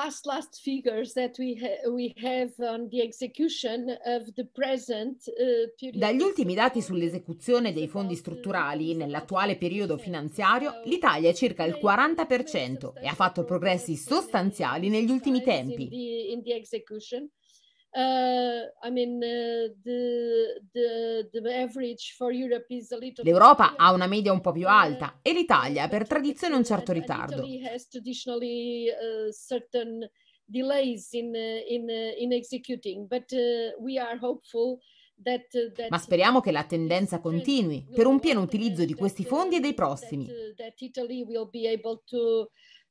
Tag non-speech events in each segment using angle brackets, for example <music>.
last last figures that we, ha we have on the execution of the present uh, period. Dagli ultimi dati sull'esecuzione dei fondi strutturali nell'attuale periodo finanziario, l'Italia è circa il 40% e ha fatto progressi sostanziali negli ultimi tempi. In the, in the L'Europa ha una media un po' più alta eh, e l'Italia ha per tradizione un certo ritardo. Ma speriamo che la tendenza continui per un pieno utilizzo di questi fondi e eh, dei prossimi. Eh,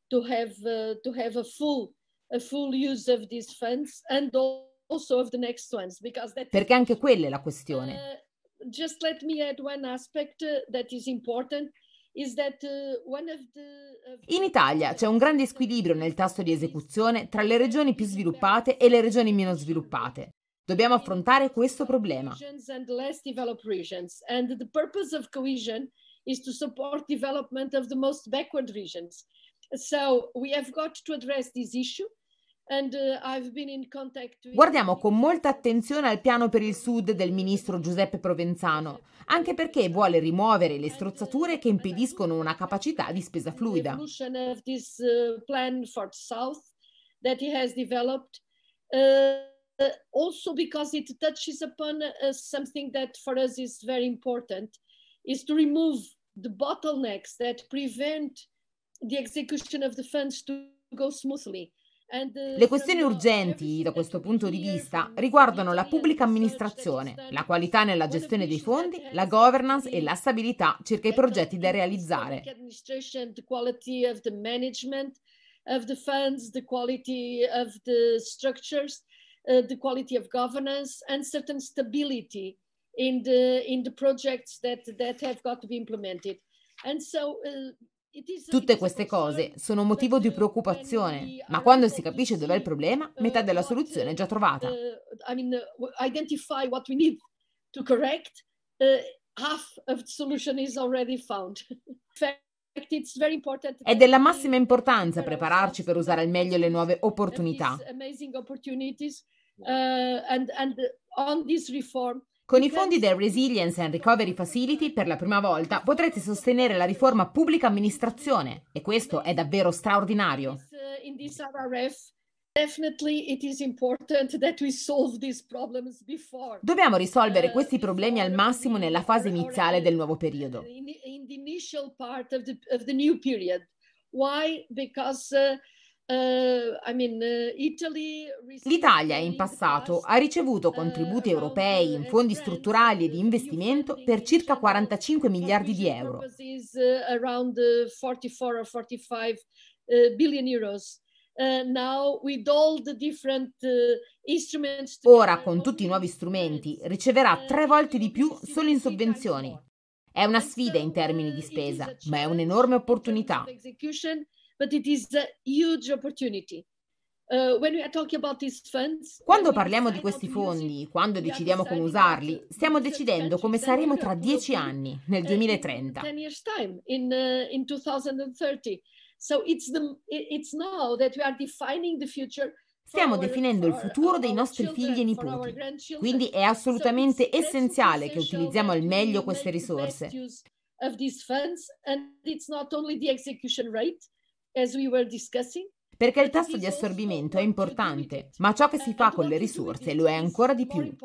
to have, uh, to have a full, a full use of these funds and all perché anche quella è la questione. Uh, just let me add one aspect uh, that is important. Uh, In Italia c'è un grande squilibrio nel tasso di esecuzione tra le regioni più sviluppate e le regioni meno sviluppate. Dobbiamo affrontare questo problema. Is to support development of the most backward regions. So we have got to address this issue Uh, Guardiamo con molta attenzione al piano per il sud del ministro Giuseppe Provenzano, anche perché vuole rimuovere le strozzature che impediscono una capacità di spesa fluida. Uh, uh, also because it touches upon uh, something that for us is very important, is to remove the bottlenecks that prevent the execution of the funds to go smoothly. Uh, Le questioni urgenti, da questo punto di vista, riguardano la pubblica amministrazione, la qualità nella gestione dei fondi, la governance e la stabilità circa i progetti da realizzare. Uh, in the in the projects that that have got to be implemented. And so, uh, Tutte queste cose sono motivo di uh, preoccupazione, ma quando si capisce dov'è il problema, uh, metà della uh, soluzione è già trovata. <laughs> È della massima importanza prepararci per usare al meglio le nuove opportunità. Uh, and, and on this reform, con i fondi del Resilience and Recovery Facility per la prima volta potrete sostenere la riforma pubblica amministrazione e questo è davvero straordinario. Uh, Dobbiamo risolvere uh, questi problemi al massimo nella fase iniziale del nuovo periodo. Perché? Ehm, eh, L'Italia in passato ha ricevuto contributi ehm, europei in fondi strutturali e di investimento per circa 45 miliardi di euro. Eh, eh, Ora, con tutti i nuovi strumenti, riceverà tre volte di più solo in sovvenzioni. È una sfida in termini di spesa, ma è un'enorme opportunità but it is a huge opportunity. Uh, quando parliamo di questi fondi, quando decidiamo come usarli, stiamo decidendo come saremo tra dieci anni, nel 2030. Uh, stiamo definendo il futuro dei nostri figli e nipoti, quindi è assolutamente essenziale che utilizziamo al meglio queste risorse. Of these funds, and it's not only the execution rate, perché il tasso di assorbimento è importante, ma ciò che si fa con le risorse lo è ancora di più.